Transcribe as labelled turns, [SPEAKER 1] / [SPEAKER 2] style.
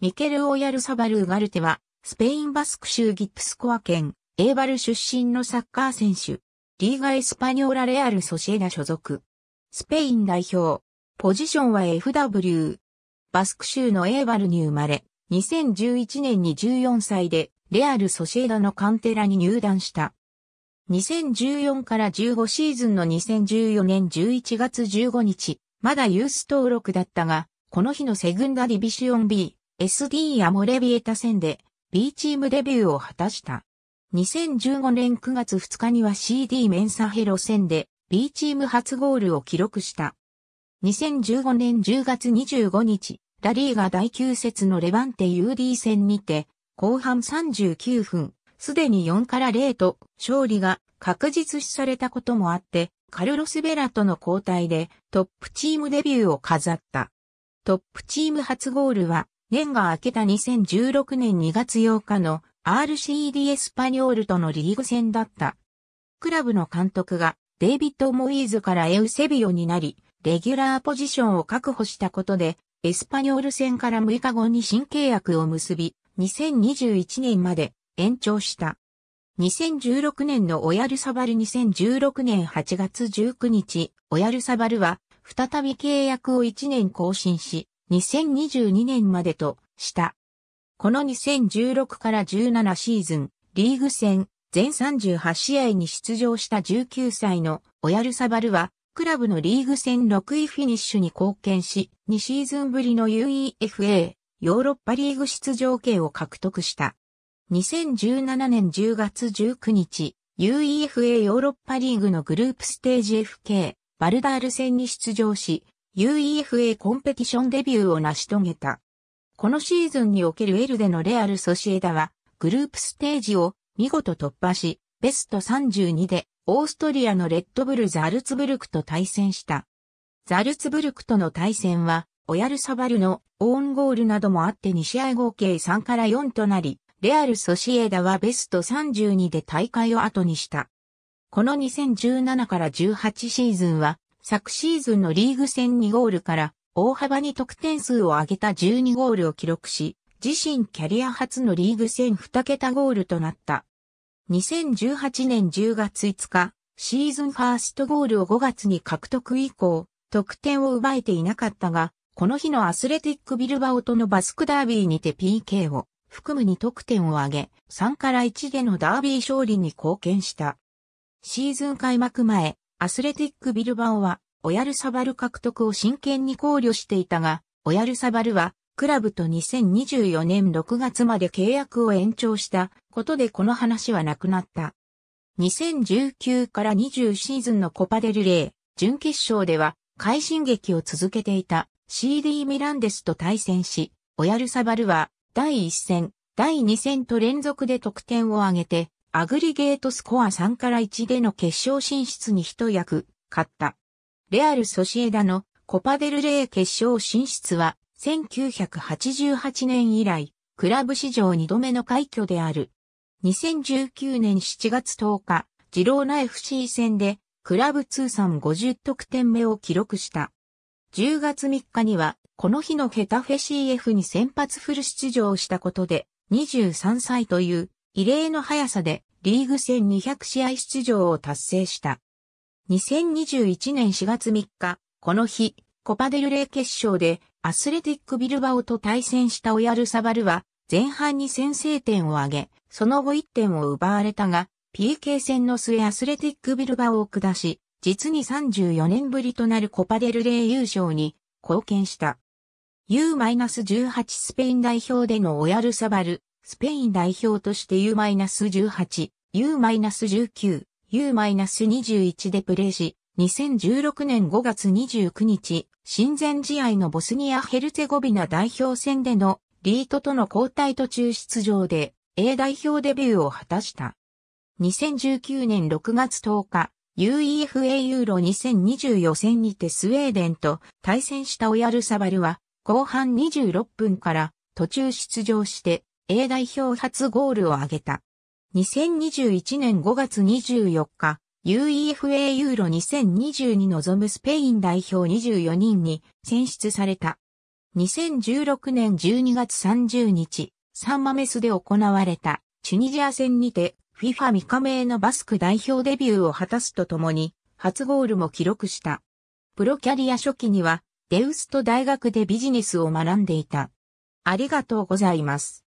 [SPEAKER 1] ミケル・オヤルサバル・ウガルテは、スペインバスク州ギプスコア県、エーバル出身のサッカー選手、リーガ・エスパニョーラ・レアル・ソシエダ所属。スペイン代表、ポジションは FW。バスク州のエーバルに生まれ、2011年に14歳で、レアル・ソシエダのカンテラに入団した。2014から15シーズンの2014年11月15日、まだユース登録だったが、この日のセグンダディビシオン B、SD アモレビエタ戦で B チームデビューを果たした。2015年9月2日には CD メンサヘロ戦で B チーム初ゴールを記録した。2015年10月25日、ラリーが第9節のレバンテ UD 戦にて、後半39分、すでに4から0と勝利が確実視されたこともあって、カルロス・ベラとの交代でトップチームデビューを飾った。トップチーム初ゴールは年が明けた2016年2月8日の RCD エスパニョールとのリーグ戦だった。クラブの監督がデイビッド・モイーズからエウセビオになり、レギュラーポジションを確保したことで、エスパニョール戦から6日後に新契約を結び、2021年まで延長した。2016年のオヤルサバル2016年8月19日、オヤルサバルは再び契約を1年更新し、2022年までとした。この2016から17シーズン、リーグ戦、全38試合に出場した19歳のオヤルサバルは、クラブのリーグ戦6位フィニッシュに貢献し、2シーズンぶりの UEFA、ヨーロッパリーグ出場権を獲得した。2017年10月19日、UEFA ヨーロッパリーグのグループステージ FK、バルダール戦に出場し、UEFA コンペティションデビューを成し遂げた。このシーズンにおけるエルデのレアル・ソシエダは、グループステージを見事突破し、ベスト32でオーストリアのレッドブル・ザルツブルクと対戦した。ザルツブルクとの対戦は、オヤルサバルのオーンゴールなどもあって2試合合計3から4となり、レアル・ソシエダはベスト32で大会を後にした。この2017から18シーズンは昨シーズンのリーグ戦2ゴールから大幅に得点数を上げた12ゴールを記録し、自身キャリア初のリーグ戦2桁ゴールとなった。2018年10月5日、シーズンファーストゴールを5月に獲得以降、得点を奪えていなかったが、この日のアスレティックビルバオとのバスクダービーにて PK を含む2得点を挙げ、3から1でのダービー勝利に貢献した。シーズン開幕前、アスレティックビルバオは、オヤルサバル獲得を真剣に考慮していたが、オヤルサバルは、クラブと2024年6月まで契約を延長したことでこの話はなくなった。2019から20シーズンのコパデルレー、準決勝では、快進撃を続けていた CD ミランデスと対戦し、オヤルサバルは第1戦、第2戦と連続で得点を挙げて、アグリゲートスコア3から1での決勝進出に一役勝った。レアル・ソシエダのコパデルレー決勝進出は1988年以来、クラブ史上2度目の快挙である。2019年7月10日、ジローナ FC 戦でクラブ通算50得点目を記録した。10月3日には、この日のヘタフェ CF に先発フル出場したことで、23歳という異例の速さでリーグ戦200試合出場を達成した。2021年4月3日、この日、コパデルレイ決勝でアスレティックビルバオと対戦したオヤルサバルは前半に先制点を挙げ、その後1点を奪われたが、PK 戦の末アスレティックビルバオを下し、実に34年ぶりとなるコパデルレイ優勝に貢献した。U-18 スペイン代表でのオヤルサバル、スペイン代表として U-18、U-19、U-21 でプレーし、2016年5月29日、親善試合のボスニア・ヘルツェゴビナ代表戦でのリートとの交代途中出場で A 代表デビューを果たした。2019年6月10日、UEFA ユーロ2020予選にてスウェーデンと対戦したオヤルサバルは後半26分から途中出場して A 代表初ゴールを挙げた。2021年5月24日、UEFA ユーロ2020に臨むスペイン代表24人に選出された。2016年12月30日、サンマメスで行われたチュニジア戦にて FIFA 未加盟のバスク代表デビューを果たすとともに、初ゴールも記録した。プロキャリア初期には、デウスト大学でビジネスを学んでいた。ありがとうございます。